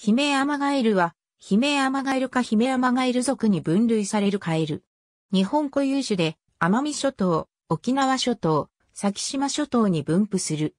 ヒメアマガエルは、ヒメアマガエルかヒメアマガエル属に分類されるカエル。日本固有種で、奄美諸島、沖縄諸島、先島諸島に分布する。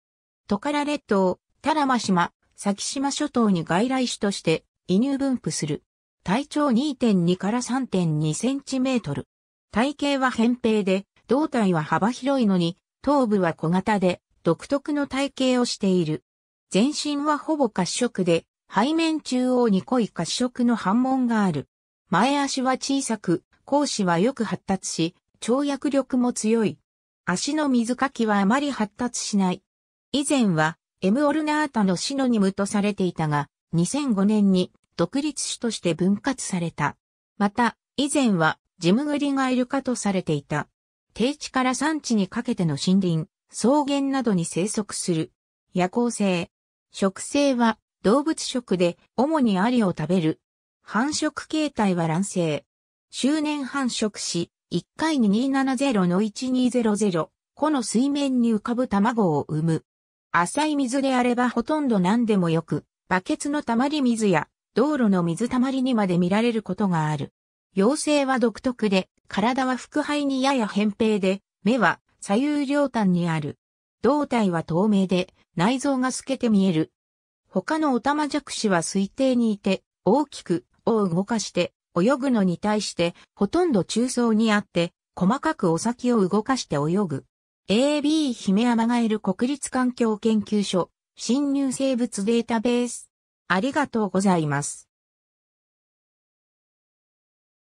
トカラ列島、タラマ島、先島諸島に外来種として、移入分布する。体長2.2から3.2センチメートル。体型は扁平で、胴体は幅広いのに、頭部は小型で、独特の体型をしている。全身はほぼ褐色で、背面中央に濃い褐色の斑紋がある。前足は小さく、後肢はよく発達し、跳躍力も強い。足の水かきはあまり発達しない。以前は、エム・オルナータのシノニムとされていたが、2005年に独立種として分割された。また、以前は、ジムグリがイルカとされていた。低地から山地にかけての森林、草原などに生息する。夜行性。植生は、動物食で主にアリを食べる。繁殖形態は卵生。周年繁殖し、1回に270の1200この水面に浮かぶ卵を産む。浅い水であればほとんど何でもよく、バケツの溜まり水や道路の水溜まりにまで見られることがある。妖精は独特で、体は腹背にやや扁平で、目は左右両端にある。胴体は透明で、内臓が透けて見える。他のオタマジャクシは水底にいて、大きく、を動かして、泳ぐのに対して、ほとんど中層にあって、細かくお先を動かして泳ぐ。AB 姫山ガエル国立環境研究所、新入生物データベース。ありがとうございます。